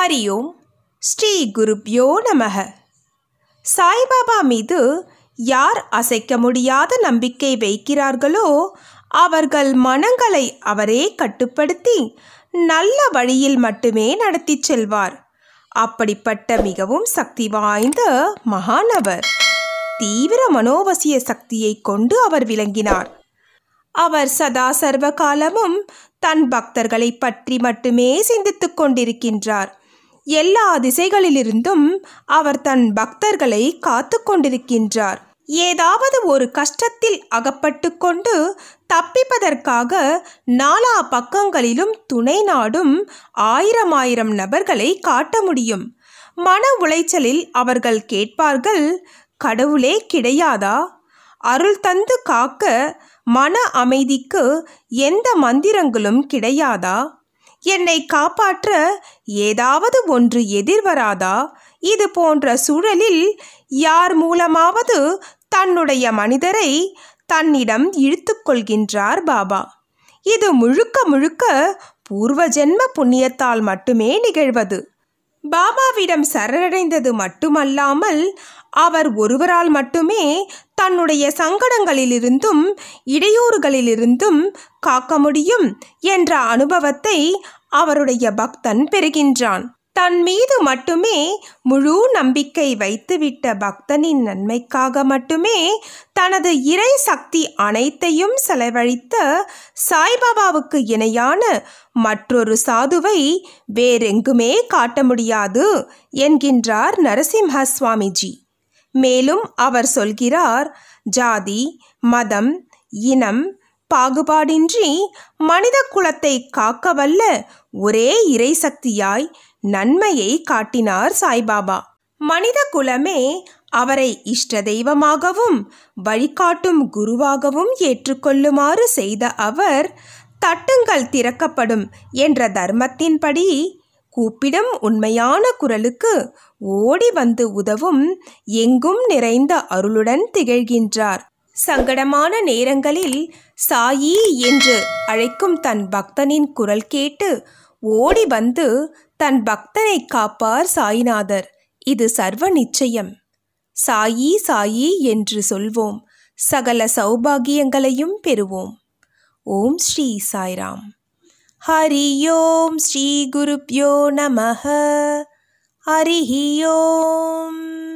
ஹரி ஓம் ஸ்ரீ குருப்யோ நமக சாய்பாபா மீது யார் அசைக்க முடியாத நம்பிக்கை வைக்கிறார்களோ அவர்கள் மனங்களை அவரே கட்டுப்படுத்தி நல்ல வழியில் மட்டுமே நடத்தி செல்வார் அப்படிப்பட்ட மிகவும் சக்தி வாய்ந்த மகானவர் தீவிர மனோவசிய சக்தியை கொண்டு அவர் விளங்கினார் அவர் சதா சர்வ காலமும் தன் பக்தர்களை பற்றி மட்டுமே சிந்தித்துக் கொண்டிருக்கின்றார் எல்லா திசைகளிலிருந்தும் அவர் தன் பக்தர்களை காத்து கொண்டிருக்கின்றார் ஏதாவது ஒரு கஷ்டத்தில் அகப்பட்டு கொண்டு தப்பிப்பதற்காக நாலா பக்கங்களிலும் துணை நாடும் ஆயிரம் ஆயிரம் நபர்களை காட்ட முடியும் மன உளைச்சலில் அவர்கள் கேட்பார்கள் கடவுளே கிடையாதா அருள் தந்து காக்க மன அமைதிக்கு எந்த மந்திரங்களும் கிடையாதா என்னை காப்பாற்ற ஏதாவது ஒன்று எதிர்வராதா இது போன்ற சூழலில் யார் மூலமாவது தன்னுடைய மனிதரை தன்னிடம் இழுத்து கொள்கின்றார் பாபா இது முழுக்க முழுக்க பூர்வ ஜென்ம புண்ணியத்தால் மட்டுமே நிகழ்வது பாபாவிடம் சரணடைந்தது மட்டுமல்லாமல் அவர் ஒருவரால் மட்டுமே தன்னுடைய சங்கடங்களிலிருந்தும் இடையூறுகளிலிருந்தும் காக்க முடியும் என்ற அனுபவத்தை அவருடைய பக்தன் பெறுகின்றான் தன் மீது மட்டுமே முழு நம்பிக்கை வைத்துவிட்ட பக்தனின் நன்மைக்காக மட்டுமே தனது இறை சக்தி அனைத்தையும் செலவழித்த சாய்பாபாவுக்கு இணையான மற்றொரு சாதுவை வேறெங்குமே காட்ட முடியாது என்கின்றார் நரசிம்ஹ சுவாமிஜி மேலும் அவர் சொல்கிறார் ஜாதி மதம் இனம் பாகுபாடின்றி மனித குலத்தை காக்க வல்ல ஒரே இறை சக்தியாய் நன்மையை காட்டினார் சாய்பாபா மனித குலமே அவரை இஷ்ட தெய்வமாகவும் வழிகாட்டும் குருவாகவும் ஏற்றுக்கொள்ளுமாறு செய்த அவர் தட்டுங்கள் திறக்கப்படும் என்ற தர்மத்தின்படி கூப்பிடும் உண்மையான குரலுக்கு ஓடி வந்து உதவும் எங்கும் நிறைந்த அருளுடன் திகழ்கின்றார் சங்கடமான நேரங்களில் சாயி என்று அழைக்கும் தன் பக்தனின் குரல் கேட்டு ஓடி வந்து தன் பக்தனை காப்பார் சாய்நாதர் இது சர்வ நிச்சயம் சாயி சாயி என்று சொல்வோம் சகல சௌபாகியங்களையும் பெறுவோம் ஓம் ஸ்ரீ சாய்ராம் हरि ओं श्रीगुरुभ्यो नमः हरिः ओम्